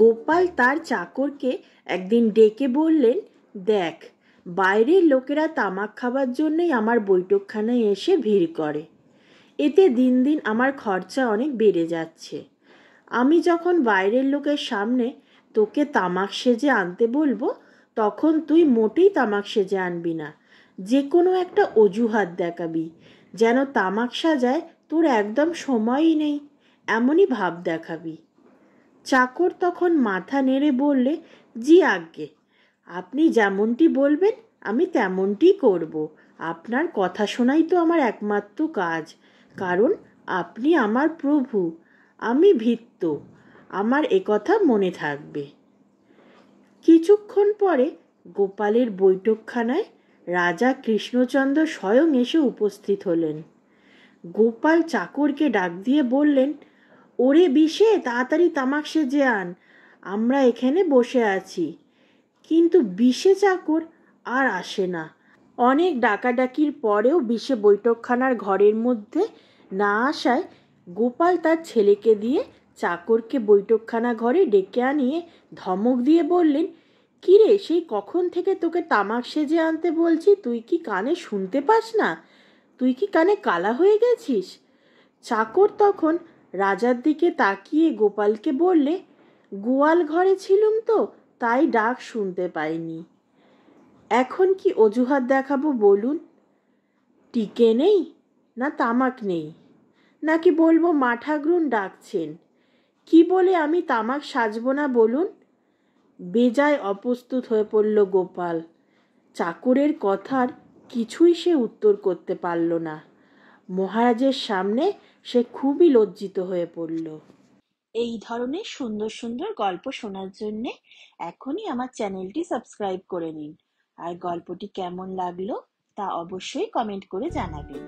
গোপাল তার চাকরকে একদিন ডেকে বললেন দেখ বাইরের লোকেরা তামাক খাবার জন্যই আমার বৈঠকখানায় এসে ভিড় করে এতে দিন দিন আমার খরচা অনেক বেড়ে যাচ্ছে আমি যখন বাইরের লোকের সামনে তোকে তামাক সেজে আনতে বলবো তখন তুই মোটেই তামাক সেজে আনবি না যে কোনো একটা অজুহাত দেখাবি যেন তামাক সাজায় তোর একদম সময়ই নেই এমনই ভাব দেখাবি চাকর তখন মাথা নেড়ে বললে জি আজ্ঞে আপনি যেমনটি বলবেন আমি তেমনটি করব আপনার কথা শোনাই তো আমার একমাত্র কাজ কারণ আপনি আমার প্রভু আমি ভিত্ত আমার একথা মনে থাকবে কিছুক্ষণ পরে গোপালের বৈঠকখানায় রাজা কৃষ্ণচন্দ্র স্বয়ং এসে উপস্থিত হলেন গোপাল চাকরকে ডাক দিয়ে বললেন ওরে বিষে তাড়াতাড়ি তামাক সেজে আন আমরা এখানে বসে আছি কিন্তু বিষে চাকর আর আসে না অনেক ডাকাডাকির পরেও বিষে বৈঠকখানার ঘরের মধ্যে না আসায় গোপাল তার ছেলেকে দিয়ে চাকরকে বৈঠকখানা ঘরে ডেকে আনিয়ে ধমক দিয়ে বললেন কিরে সেই কখন থেকে তোকে তামাক সেজে আনতে বলছি তুই কি কানে শুনতে পাস না তুই কি কানে কালা হয়ে গেছিস চাকর তখন রাজার দিকে তাকিয়ে গোপালকে বললে গোয়াল ঘরে ছিলুম তো তাই ডাক শুনতে পাইনি এখন কি অজুহাত দেখাবো বলুন টিকে নেই না তামাক নেই নাকি বলবো মাঠাগ্রুন ডাকছেন কি বলে আমি তামাক সাজবো না বলুন বেজায় অপ্রস্তুত হয়ে পড়ল গোপাল চাকরের কথার কিছুই সে উত্তর করতে পারল না মহারাজের সামনে সে খুবই লজ্জিত হয়ে পড়ল এই ধরনের সুন্দর সুন্দর গল্প শোনার জন্যে এখনই আমার চ্যানেলটি সাবস্ক্রাইব করে নিন আর গল্পটি কেমন লাগলো তা অবশ্যই কমেন্ট করে জানাবেন